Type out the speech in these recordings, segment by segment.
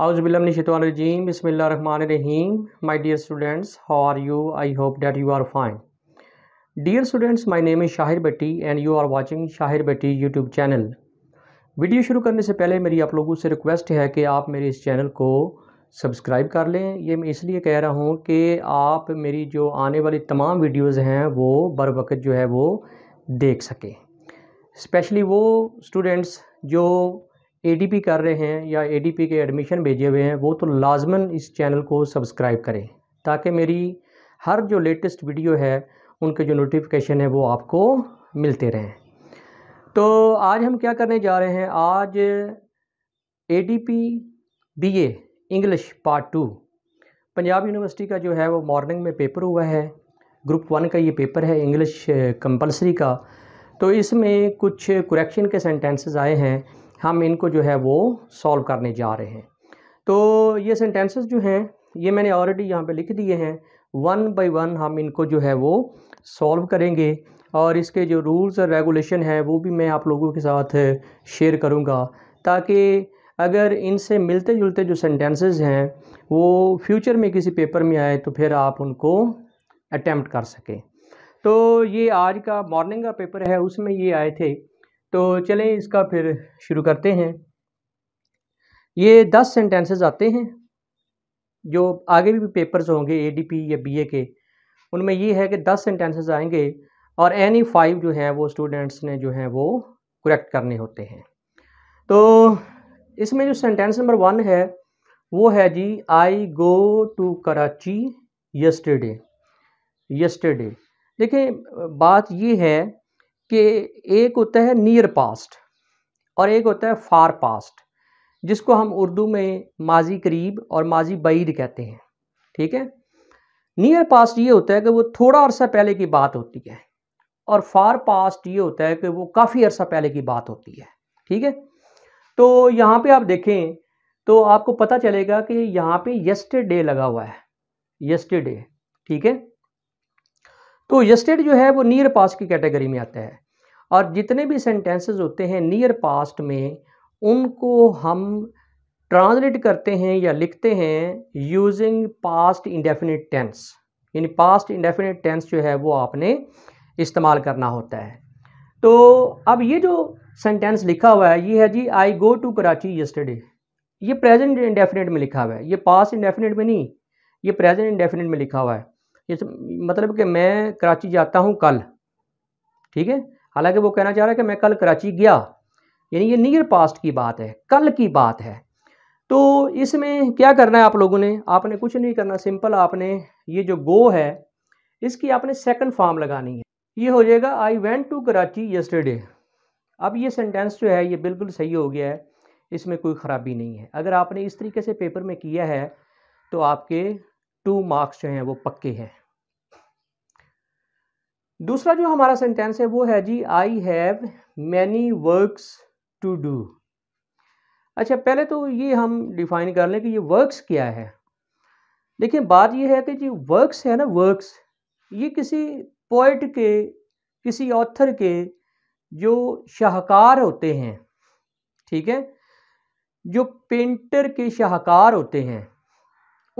हाउज़बिल्म शतवालजीम बसमिल्ल रन रहीम my dear students how are you I hope that you are fine dear students my name is Shahir Bhatti and you are watching Shahir Bhatti YouTube channel video शुरू करने से पहले मेरी आप लोगों से रिक्वेस्ट है कि आप मेरे इस चैनल को सब्सक्राइब कर लें ये मैं इसलिए कह रहा हूँ कि आप मेरी जो आने वाली तमाम वीडियोज़ हैं वो बर वक्त जो है वो देख सकें स्पेशली वो स्टूडेंट्स जो एडीपी कर रहे हैं या एडीपी के एडमिशन भेजे हुए हैं वो तो लाजमन इस चैनल को सब्सक्राइब करें ताकि मेरी हर जो लेटेस्ट वीडियो है उनके जो नोटिफिकेशन है वो आपको मिलते रहें तो आज हम क्या करने जा रहे हैं आज A D P B A English part two Punjab university का जो है वो मॉर्निंग में पेपर हुआ है ग्रुप वन का ये पेपर है इंग्लिश कंपलसरी का तो इसमें कुछ करेक्शन के सेंटेंसेस आए हैं हम इनको जो है वो सॉल्व करने जा रहे हैं तो ये सेंटेंसेस जो हैं ये मैंने ऑलरेडी यहाँ पे लिख दिए हैं वन बाय वन हम इनको जो है वो सॉल्व करेंगे और इसके जो रूल्स और रेगुलेशन हैं वो भी मैं आप लोगों के साथ शेयर करूँगा ताकि अगर इनसे मिलते जुलते जो सेंटेंसेस हैं वो फ्यूचर में किसी पेपर में आए तो फिर आप उनको अटैम्प्ट कर सकें तो ये आज का मॉर्निंग का पेपर है उसमें ये आए थे तो चलें इसका फिर शुरू करते हैं ये दस सेंटेंसेस आते हैं जो आगे भी पेपर्स होंगे एडीपी या बीए के उनमें ये है कि दस सेंटेंसेस आएंगे और एनी फाइव जो हैं वो स्टूडेंट्स ने जो हैं वो करेक्ट करने होते हैं तो इसमें जो सेंटेंस नंबर वन है वो है जी I go to Karachi yesterday yesterday देखिए बात ये है कि एक होता है नियर पास्ट और एक होता है फार पास्ट जिसको हम उर्दू में माजी करीब और माजी बैद कहते हैं ठीक है नियर पास्ट ये होता है कि वो थोड़ा अरसा पहले की बात होती है और फार पास्ट ये होता है कि वो काफ़ी अरसा पहले की बात होती है ठीक है तो यहाँ पे आप देखें तो आपको पता चलेगा कि यहाँ पे यस्टरडे लगा हुआ है यस्टरडे ठीक है तो यस्टरडे जो है वो नियर पास्ट की कैटेगरी में आता है और जितने भी सेंटेंसेस होते हैं नियर पास्ट में उनको हम ट्रांसलेट करते हैं या लिखते हैं यूजिंग पास्ट इंडेफिनिट टेंस यानी पास्ट इंडेफिनिट टेंस जो है वो आपने इस्तेमाल करना होता है तो अब ये जो सेंटेंस लिखा हुआ है ये है जी I go to Karachi yesterday ये प्रेजेंट इंडेफिनिट में लिखा हुआ है ये पास्ट इंडेफिनिट में नहीं ये प्रेजेंट इंडेफिनिट में लिखा हुआ है ये मतलब कि मैं कराची जाता हूँ कल ठीक है हालांकि वो कहना चाह रहा है कि मैं कल कराची गया यानी ये नियर पास्ट की बात है कल की बात है तो इसमें क्या करना है आप लोगों ने आपने कुछ नहीं करना सिंपल आपने ये जो गो है इसकी आपने सेकंड फॉर्म लगानी है ये हो जाएगा I went to Karachi yesterday अब ये सेंटेंस जो है ये बिल्कुल सही हो गया है इसमें कोई ख़राबी नहीं है अगर आपने इस तरीके से पेपर में किया है तो आपके टू मार्क्स जो हैं वो पक्के हैं दूसरा जो हमारा सेंटेंस है वो है जी I have many works to do अच्छा पहले तो ये हम डिफाइन कर लें कि ये वर्क्स क्या है देखिए बात ये है कि जी वर्क्स है ना वर्क्स ये किसी पोइट के किसी ऑथर के जो शाहकार होते हैं ठीक है जो पेंटर के शाहकार होते हैं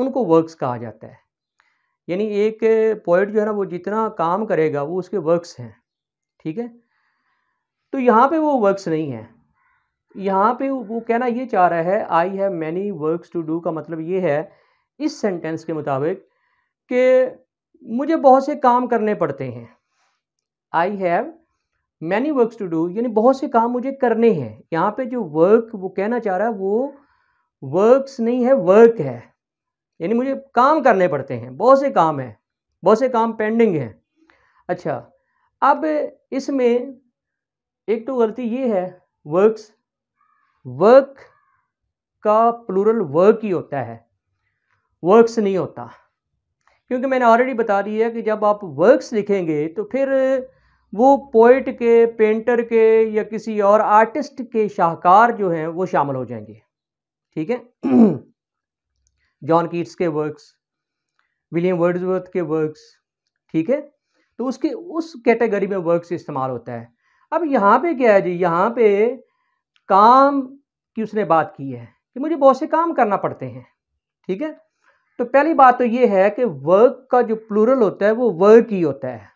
उनको वर्क्स कहा जाता है यानी एक पोइट जो है ना वो जितना काम करेगा वो उसके वर्क्स हैं ठीक है तो यहाँ पे वो वर्क्स नहीं है यहाँ पे वो कहना ये चाह रहा है I have many works to do का मतलब ये है इस सेंटेंस के मुताबिक कि मुझे बहुत से काम करने पड़ते हैं I have many works to do यानी बहुत से काम मुझे करने हैं यहाँ पे जो वर्क वो कहना चाह रहा है वो वर्क्स नहीं है वर्क है यानी मुझे काम करने पड़ते हैं बहुत से काम हैं बहुत से काम पेंडिंग हैं अच्छा अब इसमें एक तो गलती ये है वर्क्स वर्क का प्लूरल वर्क ही होता है वर्क्स नहीं होता क्योंकि मैंने ऑलरेडी बता दिया कि जब आप वर्क्स लिखेंगे तो फिर वो पोइट के पेंटर के या किसी और आर्टिस्ट के शाहकार जो हैं वो शामिल हो जाएंगे ठीक है जॉन कीट्स के वर्क्स विलियम वर्ड्सवर्थ के वर्क्स ठीक है तो उसके उस कैटेगरी में वर्क्स इस्तेमाल होता है अब यहाँ पे क्या है जी यहाँ पे काम की उसने बात की है कि मुझे बहुत से काम करना पड़ते हैं ठीक है तो पहली बात तो ये है कि वर्क का जो प्लूरल होता है वो वर्क ही होता है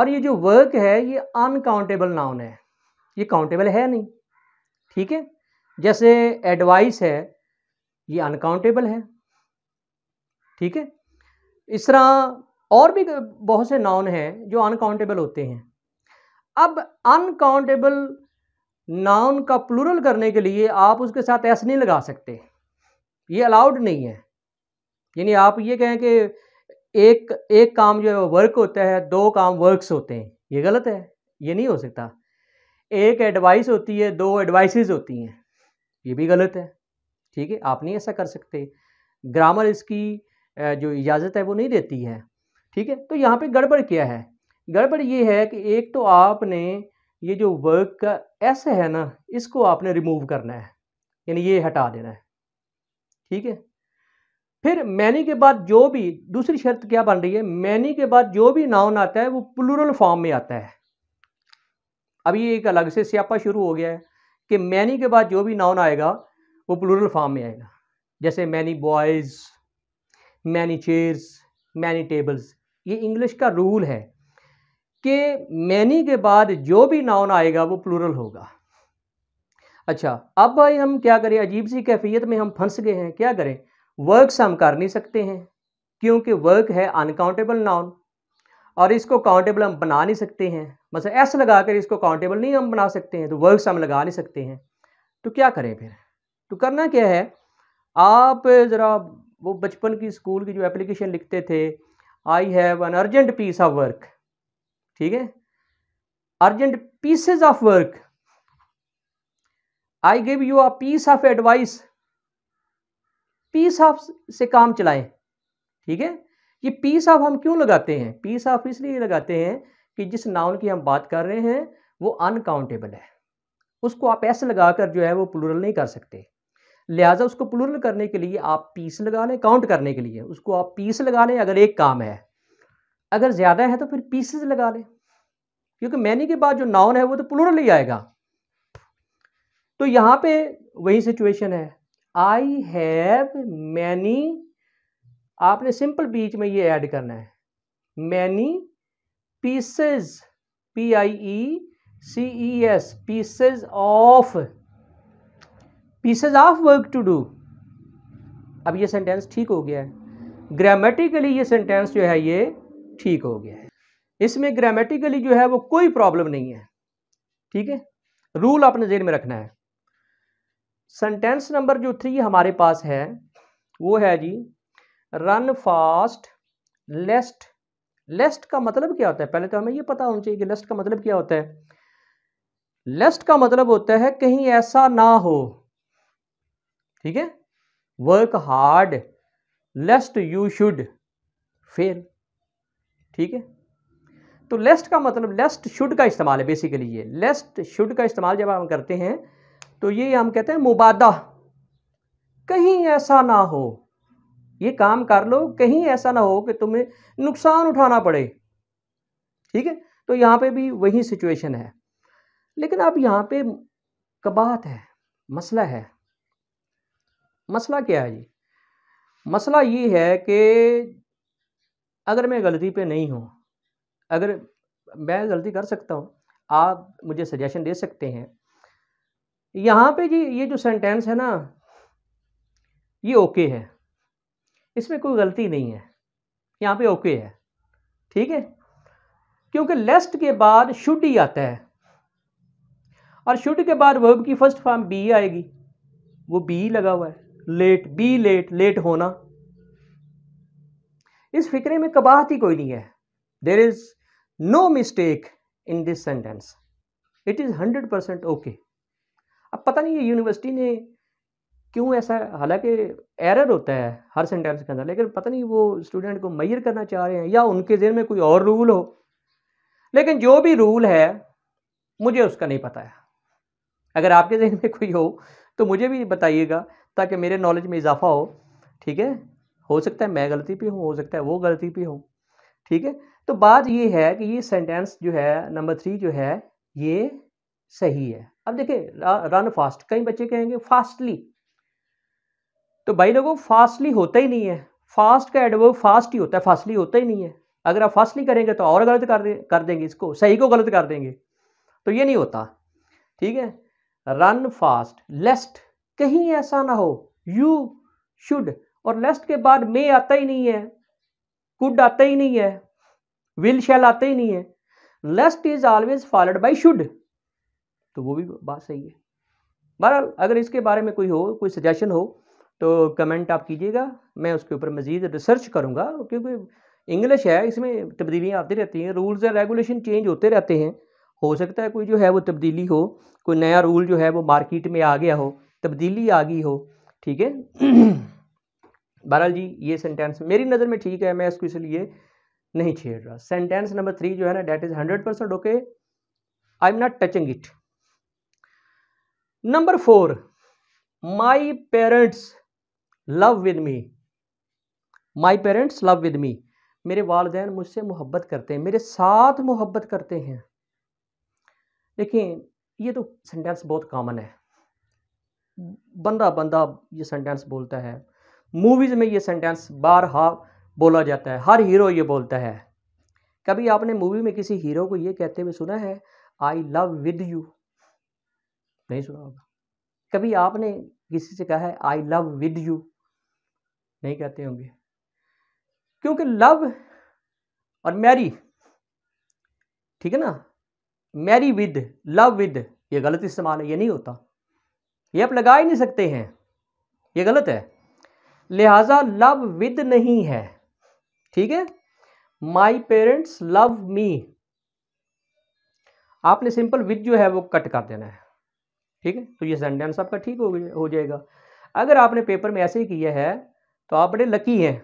और ये जो वर्क है ये अनकाउंटेबल नाउन है ये काउंटेबल है नहीं ठीक है जैसे एडवाइस है ये अनकाउंटेबल है ठीक है इस तरह और भी बहुत से नाउन हैं जो अनकाउंटेबल होते हैं अब अनकाउंटेबल नाउन का प्लूरल करने के लिए आप उसके साथ एस नहीं लगा सकते ये अलाउड नहीं है यानी आप ये कहें कि एक एक काम जो है वर्क होता है दो काम वर्क्स होते हैं ये गलत है ये नहीं हो सकता एक एडवाइस होती है दो एडवाइसेस होती हैं ये भी गलत है ठीक है आप नहीं ऐसा कर सकते ग्रामर इसकी जो इजाज़त है वो नहीं देती है ठीक है तो यहाँ पे गड़बड़ क्या है गड़बड़ ये है कि एक तो आपने ये जो वर्क का ऐसे है ना इसको आपने रिमूव करना है यानी ये हटा देना है ठीक है फिर मैनी के बाद जो भी दूसरी शर्त क्या बन रही है मैनी के बाद जो भी नाउन आता है वो प्लूरल फॉर्म में आता है अब ये एक अलग से स्यापा शुरू हो गया है कि मैनी के बाद जो भी नाउन आएगा वो प्लूरल फॉर्म में आएगा जैसे many boys many chairs many tables ये इंग्लिश का रूल है कि मैनी के बाद जो भी नाउन आएगा वो प्लूरल होगा अच्छा अब भाई हम क्या करें अजीब सी कैफियत में हम फंस गए हैं क्या करें वर्क्स हम कर नहीं सकते हैं क्योंकि वर्क है अनकाउंटेबल नाउन और इसको काउंटेबल हम बना नहीं सकते हैं मतलब ऐसा लगा कर इसको काउंटेबल नहीं हम बना सकते हैं तो वर्क्स हम लगा नहीं सकते हैं तो क्या करें फिर तो करना क्या है आप ज़रा वो बचपन की स्कूल की जो एप्लीकेशन लिखते थे I have an urgent piece of work ठीक है urgent pieces of work I give you a piece of advice piece of से काम चलाएं ठीक है ये पीस ऑफ हम क्यों लगाते हैं पीस ऑफ इसलिए लगाते हैं कि जिस नाउन की हम बात कर रहे हैं वो अनकाउंटेबल है उसको आप ऐसे लगाकर जो है वो प्लूरल नहीं कर सकते लिहाजा उसको प्लूरल करने के लिए आप पीस लगा लें काउंट करने के लिए उसको आप पीस लगा लें अगर एक काम है अगर ज़्यादा है तो फिर पीसेस लगा लें क्योंकि मैनी के बाद जो नाउन है वो तो प्लूरल ही आएगा तो यहाँ पे वही सिचुएशन है आई हैव मैनी आपने सिंपल बीच में ये ऐड करना है many pieces P I E C E S pieces of pieces of work to do अब ये सेंटेंस ठीक हो गया है ग्रामेटिकली ये सेंटेंस जो है ये ठीक हो गया है इसमें ग्रामेटिकली जो है वो कोई प्रॉब्लम नहीं है ठीक है रूल आपने जेन में रखना है सेंटेंस नंबर जो थ्री हमारे पास है वो है जी रन फास्ट लेस्ट लेस्ट का मतलब क्या होता है पहले तो हमें ये पता होना चाहिए कि लेस्ट का मतलब क्या होता है लेस्ट का मतलब होता है कहीं ऐसा ना हो ठीक है work hard lest you should fail ठीक है तो लेस्ट का मतलब लेस्ट शुड का इस्तेमाल है बेसिकली ये लेस्ट शुड का इस्तेमाल जब हम करते हैं तो ये हम कहते हैं मुबादा कहीं ऐसा ना हो ये काम कर लो कहीं ऐसा ना हो कि तुम्हें नुकसान उठाना पड़े ठीक है तो यहां पे भी वही सिचुएशन है लेकिन अब यहां पे कबाहत है मसला है मसला क्या है जी मसला ये है कि अगर मैं गलती पे नहीं हूँ अगर मैं गलती कर सकता हूँ आप मुझे सजेशन दे सकते हैं यहाँ पे जी ये जो सेंटेंस है ना ये ओके है इसमें कोई गलती नहीं है यहाँ पे ओके है ठीक है क्योंकि लेस्ट के बाद शुड ही आता है और शुड के बाद वर्ब की फर्स्ट फॉर्म बी आएगी वो बी लगा हुआ है लेट बी लेट लेट होना इस फिक्रे में कबाहत ही कोई नहीं है there is no mistake in this sentence it is hundred percent okay अब पता नहीं ये यूनिवर्सिटी ने क्यों ऐसा हालांकि एरर होता है हर सेंटेंस के अंदर लेकिन पता नहीं वो स्टूडेंट को मैयर करना चाह रहे हैं या उनके जेहन में कोई और रूल हो लेकिन जो भी रूल है मुझे उसका नहीं पता है अगर आपके जहन में कोई हो तो मुझे भी बताइएगा ताकि मेरे नॉलेज में इजाफा हो ठीक है हो सकता है मैं गलती भी हूँ हो सकता है वो गलती भी हूँ ठीक है तो बात ये है कि ये सेंटेंस जो है नंबर थ्री जो है ये सही है अब देखिए रन फास्ट कई बच्चे कहेंगे फास्टली तो भाई लोगों फास्टली होता ही नहीं है फास्ट का एडवर्ब फास्ट ही होता है फास्टली होता ही नहीं है अगर आप फास्टली करेंगे तो और गलत कर दे, कर देंगे इसको सही को गलत कर देंगे तो ये नहीं होता ठीक है रन फास्ट लेस्ट कहीं ऐसा ना हो यू शुड और लेस्ट के बाद मे आता ही नहीं है कुड आता ही नहीं है विल शैल आता ही नहीं है lest is always followed by should तो वो भी बात सही है बहरहाल अगर इसके बारे में कोई हो कोई सजेशन हो तो कमेंट आप कीजिएगा मैं उसके ऊपर मज़ीद रिसर्च करूँगा क्योंकि इंग्लिश है इसमें तब्दीलियाँ आती रहती हैं रूल्स एंड रेगुलेशन चेंज होते रहते हैं हो सकता है कोई जो है वो तब्दीली हो कोई नया रूल जो है वो मार्केट में आ गया हो तब्दीली आ गई हो ठीक है बहरहाल जी ये सेंटेंस मेरी नज़र में ठीक है मैं इसको इसलिए नहीं छेड़ रहा सेंटेंस नंबर थ्री जो है ना that is hundred percent okay I am not touching it number four my parents love with me my parents love with me मेरे वालदेन मुझसे मोहब्बत करते हैं मेरे साथ मोहब्बत करते हैं लेकिन ये तो सेंटेंस बहुत कॉमन है बंदा बंदा ये सेंटेंस बोलता है मूवीज़ में ये सेंटेंस बार हा बोला जाता है हर हीरो ये बोलता है कभी आपने मूवी में किसी हीरो को ये कहते हुए सुना है आई लव विद यू नहीं सुना होगा कभी आपने किसी से कहा है आई लव विद यू नहीं कहते होंगे क्योंकि लव और मैरी ठीक है ना मैरी विद लव विद ये गलत इस्तेमाल है ये नहीं होता ये आप लगा ही नहीं सकते हैं ये गलत है लिहाजा लव विद नहीं है ठीक है माई पेरेंट्स लव मी आपने सिंपल विद जो है वो कट कर देना है ठीक है तो ये सेंटेंस आपका ठीक हो हो जाएगा अगर आपने पेपर में ऐसे ही किया है तो आप बड़े लकी हैं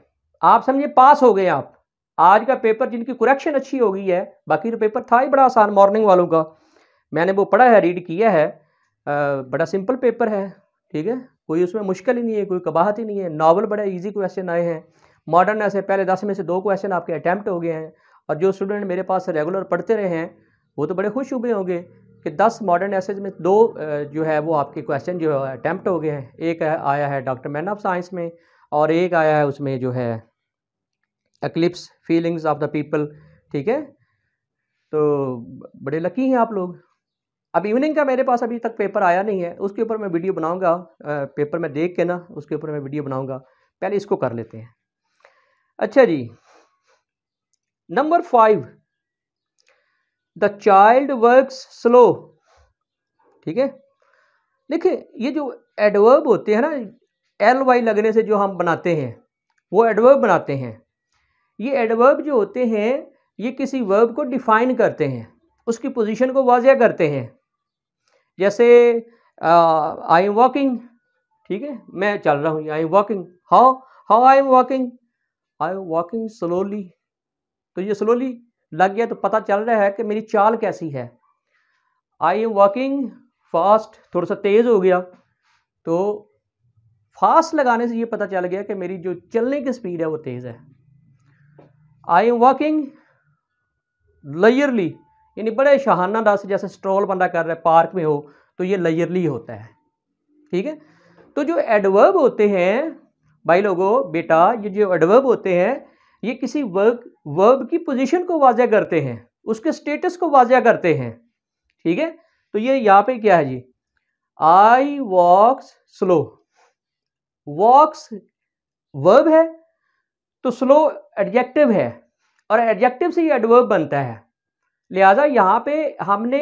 आप समझिए पास हो गए आप आज का पेपर जिनकी कुरेक्शन अच्छी हो गई है बाकी तो पेपर था ही बड़ा आसान मॉर्निंग वालों का मैंने वो पढ़ा है रीड किया है आ, बड़ा सिंपल पेपर है ठीक है कोई उसमें मुश्किल ही नहीं है कोई कबाहत ही नहीं है नावल बड़े ईजी क्वेश्चन आए हैं मॉडर्न ऐसे पहले दस में से दो क्वेश्चन आपके अटैम्प्ट हो गए हैं और जो स्टूडेंट मेरे पास रेगुलर पढ़ते रहे हैं वो तो बड़े खुश हुए होंगे कि दस मॉडर्न एसेज में दो जो है वो आपके क्वेश्चन जो है अटैम्प्ट हो गए हैं एक आया है डॉक्टर मैन ऑफ साइंस में और एक आया है उसमें जो है eclipse feelings of the people ठीक है तो बड़े लकी हैं आप लोग अब इवनिंग का मेरे पास अभी तक पेपर आया नहीं है उसके ऊपर मैं वीडियो बनाऊंगा पेपर में देख के ना उसके ऊपर मैं वीडियो बनाऊंगा पहले इसको कर लेते हैं अच्छा जी number five the child works slow ठीक है देखिए ये जो एडवर्ब होते हैं ना एल वाई लगने से जो हम बनाते हैं वो एडवर्ब बनाते हैं ये एडवर्ब जो होते हैं ये किसी वर्ब को डिफ़ाइन करते हैं उसकी पोजीशन को वाजिया करते हैं जैसे आई एम वॉकिंग ठीक है मैं चल रहा हूँ I am walking how how I am walking I am walking slowly तो ये स्लोली लग गया तो पता चल रहा है कि मेरी चाल कैसी है आई एम वॉकिंग फास्ट थोड़ा सा तेज़ हो गया तो फास्ट लगाने से ये पता चल गया कि मेरी जो चलने की स्पीड है वो तेज़ है आई एम वॉकिंग लेयरली यानी बड़े शहाना दस से जैसे स्ट्रोल बंदा कर रहा है पार्क में हो तो ये लेयरली होता है ठीक है तो जो एडवर्ब होते हैं भाई लोगों बेटा ये जो एडवर्ब होते हैं ये किसी वर्ग वर्ब की पोजीशन को वाजह करते हैं उसके स्टेटस को वाजह करते हैं ठीक है तो ये यहाँ पे क्या है जी आई वॉक्स स्लो वॉक्स वर्ब है तो स्लो एडजेक्टिव है और एडजेक्टिव से ही एडवर्ब बनता है लिहाजा यहाँ पे हमने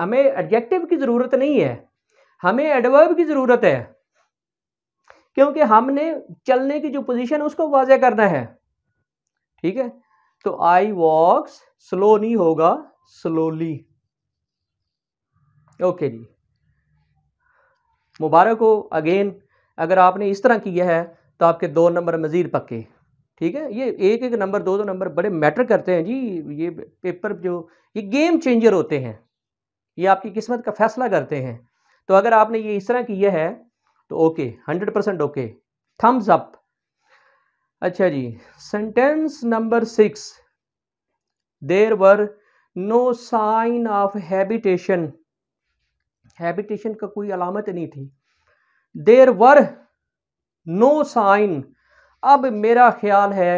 हमें एडजेक्टिव की ज़रूरत नहीं है हमें एडवर्ब की ज़रूरत है क्योंकि हमने चलने की जो पोजीशन है उसको वाजह करना है ठीक है तो आई वॉक्स स्लो नहीं होगा स्लोली ओके जी मुबारक हो अगेन अगर आपने इस तरह किया है तो आपके दो नंबर मज़ीद पक्के ठीक है ये एक एक नंबर दो दो नंबर बड़े मैटर करते हैं जी ये पेपर जो ये गेम चेंजर होते हैं ये आपकी किस्मत का फैसला करते हैं तो अगर आपने ये इस तरह किया है तो okay hundred percent okay thumbs up अच्छा जी sentence number six there were no sign of habitation habitation का कोई अलामत नहीं थी देर वर नो साइन अब मेरा ख्याल है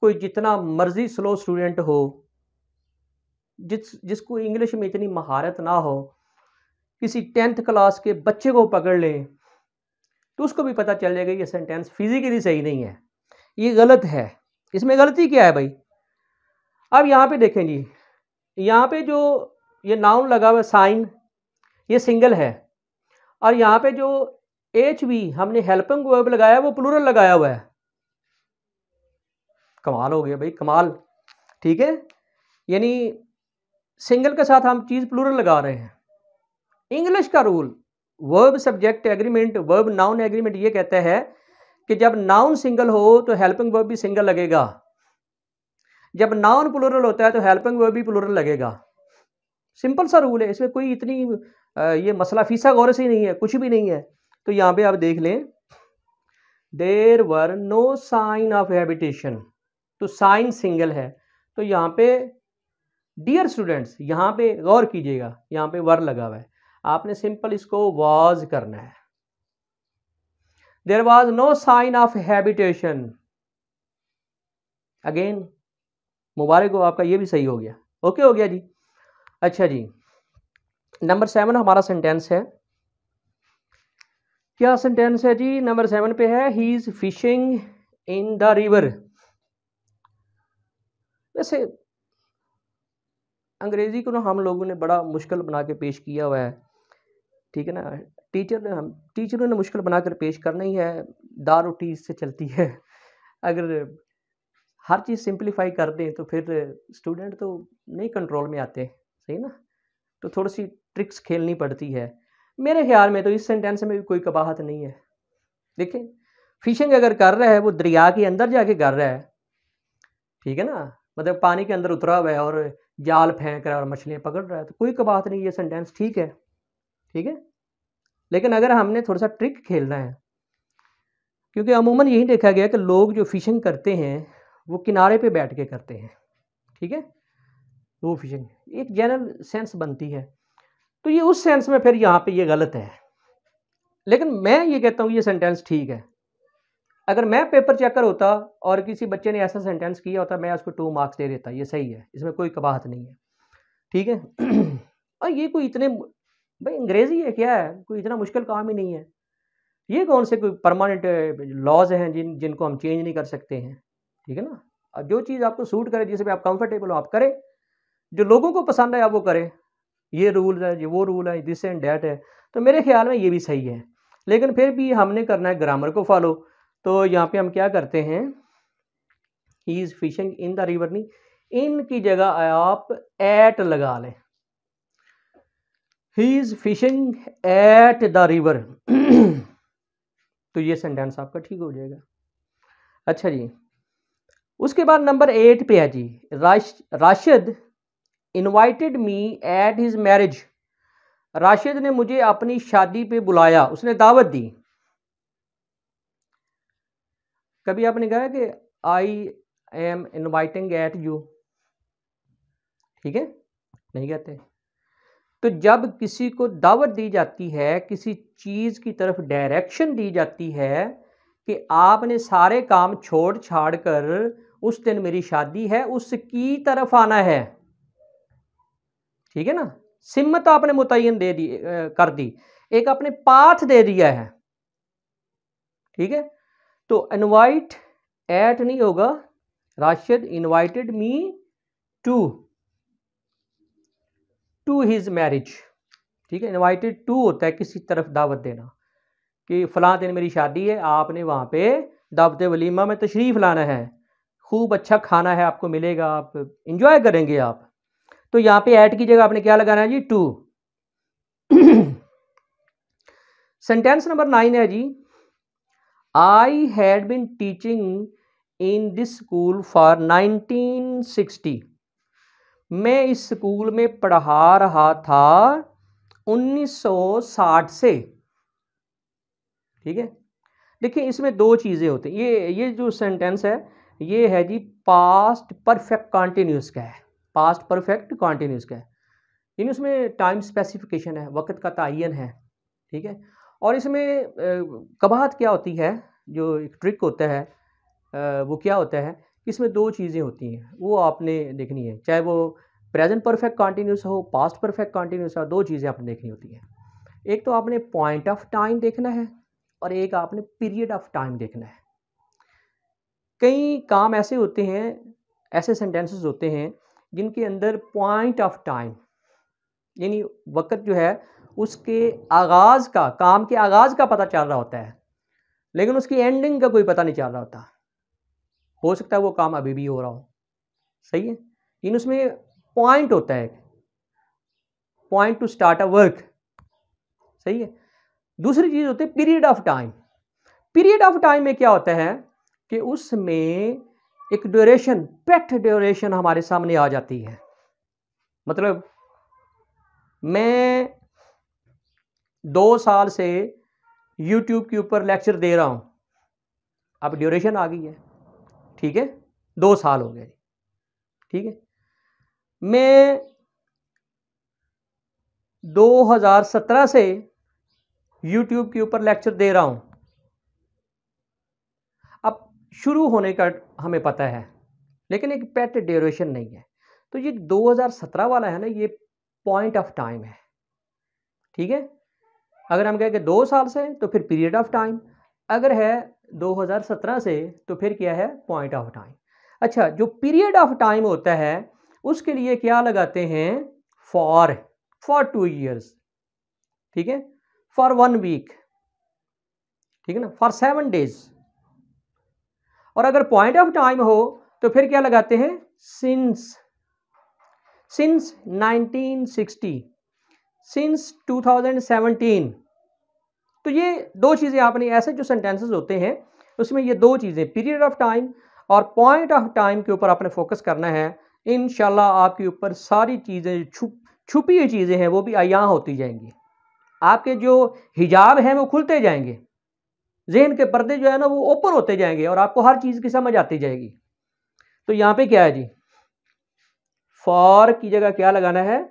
कोई जितना मर्ज़ी स्लो स्टूडेंट हो जिस जिसको इंग्लिश में इतनी महारत ना हो किसी टेंथ क्लास के बच्चे को पकड़ लें तो उसको भी पता चल जाएगा ये सेंटेंस फिज़िकली सही नहीं है ये गलत है इसमें गलती क्या है भाई अब यहाँ पे देखें जी यहाँ पे जो ये नाउन लगा हुआ साइन ये सिंगल है और यहाँ पे जो एच वी हमने हेल्पिंग वर्ब लगाया वो प्लूरल लगाया हुआ है कमाल हो गया भाई कमाल ठीक है यानी सिंगल के साथ हम चीज़ प्लूरल लगा रहे हैं इंग्लिश का rule verb subject agreement verb noun agreement ये कहता है कि जब नाउन सिंगल हो तो हेल्पिंग वर्ब भी सिंगल लगेगा जब नाउन प्लूरल होता है तो हेल्पिंग वर्ब भी प्लूरल लगेगा सिंपल सा रूल है इसमें कोई इतनी ये मसला फीसा गौर से ही नहीं है कुछ भी नहीं है तो यहाँ पे आप देख लें there were no sign of habitation तो साइन सिंगल है तो यहाँ पे डियर स्टूडेंट्स यहाँ पे गौर कीजिएगा यहाँ पे वर लगा हुआ है आपने सिंपल इसको वाज करना है there was no sign of habitation again मुबारक हो आपका ये भी सही हो गया ओके हो गया जी अच्छा जी नंबर सेवन हमारा सेंटेंस है क्या सेंटेंस है जी नंबर सेवन पे है he is fishing in the river वैसे अंग्रेज़ी को ना हम लोगों ने बड़ा मुश्किल बना के पेश किया हुआ है ठीक है ना टीचर ने हम टीचरों ने मुश्किल बनाकर पेश करना ही है दार रोटी इससे चलती है अगर हर चीज़ सिंपलीफाई कर दें तो फिर स्टूडेंट तो नहीं कंट्रोल में आते सही ना तो थोड़ी सी ट्रिक्स खेलनी पड़ती है मेरे ख्याल में तो इस सेंटेंस में भी कोई कबाहत नहीं है देखें फिशिंग अगर कर रहा है वो दरिया के अंदर जाके कर रहा है ठीक है ना मतलब पानी के अंदर उतरा हुआ है और जाल फेंक रहा है और मछलियाँ पकड़ रहा है तो कोई बात नहीं ये सेंटेंस ठीक है ठीक है लेकिन अगर हमने थोड़ा सा ट्रिक खेलना है क्योंकि अमूमन यही देखा गया कि लोग जो फिशिंग करते हैं वो किनारे पे बैठ के करते हैं ठीक है वो फिशिंग एक जनरल सेंस बनती है तो ये उस सेंस में फिर यहाँ पे ये गलत है लेकिन मैं ये कहता हूँ ये सेंटेंस ठीक है अगर मैं पेपर चेकर होता और किसी बच्चे ने ऐसा सेंटेंस किया होता मैं उसको टू मार्क्स दे देता ये सही है इसमें कोई कबाहत नहीं है ठीक है और ये कोई इतने भाई अंग्रेज़ी है क्या है कोई इतना मुश्किल काम ही नहीं है ये कौन से कोई परमानेंट लॉज हैं जिन जिनको हम चेंज नहीं कर सकते हैं ठीक है ना अब जो चीज़ आपको सूट करे जिसमें आप कंफर्टेबल हो आप करें जो लोगों को पसंद है आप वो करें ये रूल है ये वो रूल है दिस एंड डैट है तो मेरे ख्याल में ये भी सही है लेकिन फिर भी हमने करना है ग्रामर को फॉलो तो यहाँ पे हम क्या करते हैं he is fishing in the river नी इन की जगह आप एट लगा लें he is fishing at the river तो ये सेंटेंस आपका ठीक हो जाएगा अच्छा जी उसके बाद नंबर एट पे है जी राश Rashid invited me at his marriage Rashid ने मुझे अपनी शादी पे बुलाया उसने दावत दी कभी आपने कहा कि I am inviting at you ठीक है नहीं कहते तो जब किसी को दावत दी जाती है किसी चीज़ की तरफ डायरेक्शन दी जाती है कि आपने सारे काम छोड़ छाड़ कर उस दिन मेरी शादी है उसकी तरफ आना है ठीक है ना सिमत आपने मुतयन दे दी कर दी एक आपने पाथ दे दिया है ठीक है तो इनवाइट एट नहीं होगा Rashid invited me to to his marriage ठीक है इनवाइटेड टू होता है किसी तरफ दावत देना कि फला दिन मेरी शादी है आपने वहां पे दावत वलीमा में तशरीफ़ लाना है खूब अच्छा खाना है आपको मिलेगा आप इंजॉय करेंगे आप तो यहां पे ऐड की जगह आपने क्या लगाना है जी टू सेंटेंस नंबर नाइन है जी I had been teaching in this school for 1960 मैं इस स्कूल में पढ़ा रहा था 1960 से ठीक है देखिए इसमें दो चीज़ें होती हैं ये ये जो सेंटेंस है ये है जी पास्ट परफेक्ट कॉन्टीन्यूस का है पास्ट परफेक्ट कॉन्टीन्यूस का है यानी उसमें टाइम स्पेसिफिकेशन है वक्त का तयन है ठीक है और इसमें कबाहत क्या होती है जो एक ट्रिक होता है वो क्या होता है इसमें दो चीज़ें होती हैं वो आपने देखनी है चाहे वो प्रेजेंट परफेक्ट कॉन्टीन्यूस हो पास्ट परफेक्ट कॉन्टीन्यूस हो दो चीज़ें आपने देखनी होती हैं एक तो आपने पॉइंट ऑफ टाइम देखना है और एक आपने पीरियड ऑफ टाइम देखना है कई काम ऐसे होते हैं ऐसे सेंटेंसेस होते हैं जिनके अंदर पॉइंट ऑफ टाइम यानी वक्त जो है उसके आगाज़ का काम के आगाज़ का पता चल रहा होता है लेकिन उसकी एंडिंग का कोई पता नहीं चल रहा होता हो सकता है वो काम अभी भी हो रहा हो सही है लेकिन उसमें पॉइंट होता है point to start a work सही है दूसरी चीज़ होती है period of time period of time में क्या होता है कि उसमें एक ड्यूरेशन पेट ड्यूरेशन हमारे सामने आ जाती है मतलब मैं दो साल से यूट्यूब के ऊपर लेक्चर दे रहा हूँ अब ड्यूरेशन आ गई है ठीक है दो साल हो गए ठीक है मैं 2017 से यूट्यूब के ऊपर लेक्चर दे रहा हूँ अब शुरू होने का हमें पता है लेकिन एक पेट ड्यूरेशन नहीं है तो ये 2017 वाला है ना ये पॉइंट ऑफ टाइम है ठीक है अगर हम कहें कि दो साल से तो फिर पीरियड ऑफ टाइम अगर है 2017 से तो फिर क्या है पॉइंट ऑफ टाइम अच्छा जो पीरियड ऑफ टाइम होता है उसके लिए क्या लगाते हैं फॉर फॉर टू ईयर्स ठीक है फॉर वन वीक ठीक है ना फॉर सेवन डेज और अगर पॉइंट ऑफ टाइम हो तो फिर क्या लगाते हैं सिंस सिंस 1960 सिंस 2017 तो ये दो चीज़ें आपने ऐसे जो सेंटेंसेस होते हैं उसमें ये दो चीज़ें पीरियड ऑफ टाइम और पॉइंट ऑफ टाइम के ऊपर आपने फोकस करना है इन आपके ऊपर सारी चीज़ें छुप छुपी हुई चीज़ें हैं वो भी आया होती जाएंगी आपके जो हिजाब हैं वो खुलते जाएंगे जहन के पर्दे जो है ना वो ओपन होते जाएंगे और आपको हर चीज़ की समझ आती जाएगी तो यहाँ पे क्या है जी फॉर की जगह क्या लगाना है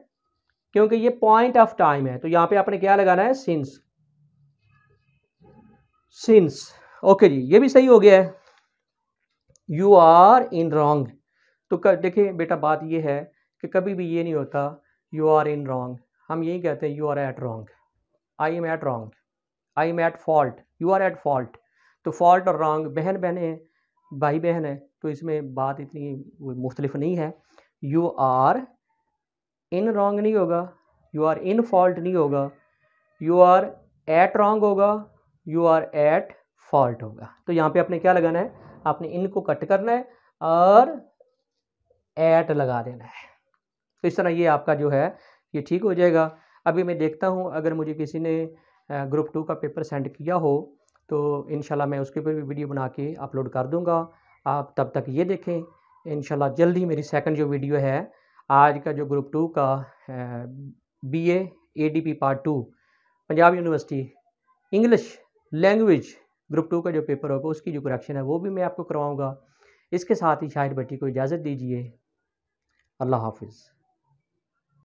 क्योंकि ये पॉइंट ऑफ टाइम है तो यहां पे आपने क्या लगाना है सिंस सिंस ओके जी ये भी सही हो गया है यू आर इन रॉन्ग तो देखिए बेटा बात ये है कि कभी भी ये नहीं होता यू आर इन रॉन्ग हम यही कहते हैं you are at wrong I am at wrong I am at fault you are at fault तो फॉल्ट और रॉन्ग बहन बहने है भाई बहन है तो इसमें बात इतनी मुख्तलिफ नहीं है यू आर इन रॉन्ग नहीं होगा यू आर इन फॉल्ट नहीं होगा यू आर एट रॉन्ग होगा यू आर एट फॉल्ट होगा तो यहाँ पे आपने क्या लगाना है आपने इन को कट करना है और एट लगा देना है तो इस तरह ये आपका जो है ये ठीक हो जाएगा अभी मैं देखता हूँ अगर मुझे किसी ने ग्रुप टू का पेपर सेंड किया हो तो इन मैं उसके ऊपर भी वीडियो बना के अपलोड कर दूँगा आप तब तक ये देखें इन जल्द ही मेरी सेकेंड जो वीडियो है आज का जो ग्रुप टू का B A D P part two Punjab university English language group two का जो पेपर होगा उसकी जो करेक्शन है वो भी मैं आपको करवाऊँगा इसके साथ ही शायद बटी को इजाज़त दीजिए अल्लाह हाफिज़